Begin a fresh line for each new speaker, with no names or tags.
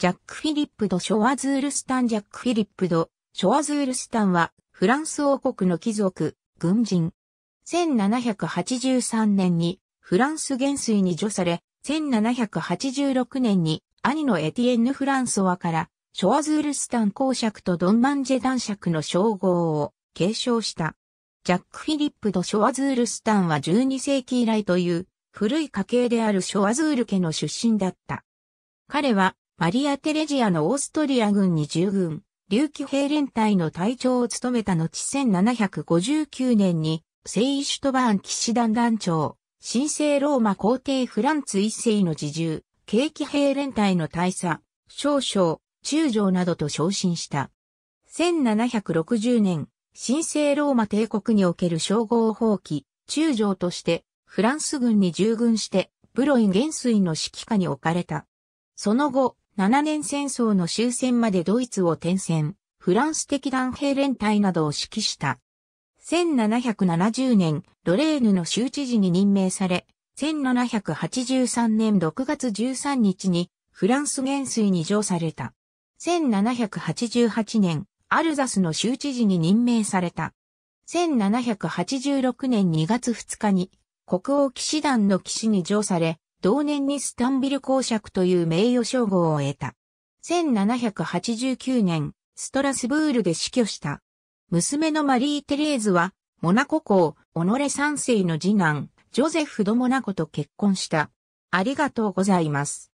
ジャック・フィリップ・ド・ショワズールスタン・ジャック・フィリップ・ド・ショワズールスタンは、フランス王国の貴族、軍人。1783年に、フランス元帥に除され、1786年に、兄のエティエンヌ・フランソワから、ショワズールスタン公爵とドンマンジェ男爵の称号を継承した。ジャック・フィリップ・ド・ショワズールスタンは12世紀以来という、古い家系であるショワズール家の出身だった。彼はマリア・テレジアのオーストリア軍に従軍、竜球兵連隊の隊長を務めた後1759年に、聖イシュトバーン騎士団団長、神聖ローマ皇帝フランツ一世の自重、軽騎兵連隊の大佐、少将、中将などと昇進した。1760年、神聖ローマ帝国における称号を放棄、中将としてフランス軍に従軍して、ブロイン元帥の指揮下に置かれた。その後、7年戦争の終戦までドイツを転戦、フランス的弾兵連隊などを指揮した。1770年、ロレーヌの州知事に任命され、1783年6月13日にフランス元帥に上された。1788年、アルザスの州知事に任命された。1786年2月2日に国王騎士団の騎士に上され、同年にスタンビル公爵という名誉称号を得た。1789年、ストラスブールで死去した。娘のマリー・テレーズは、モナコ公、オノレ三世の次男、ジョゼフ・ド・モナコと結婚した。ありがとうございます。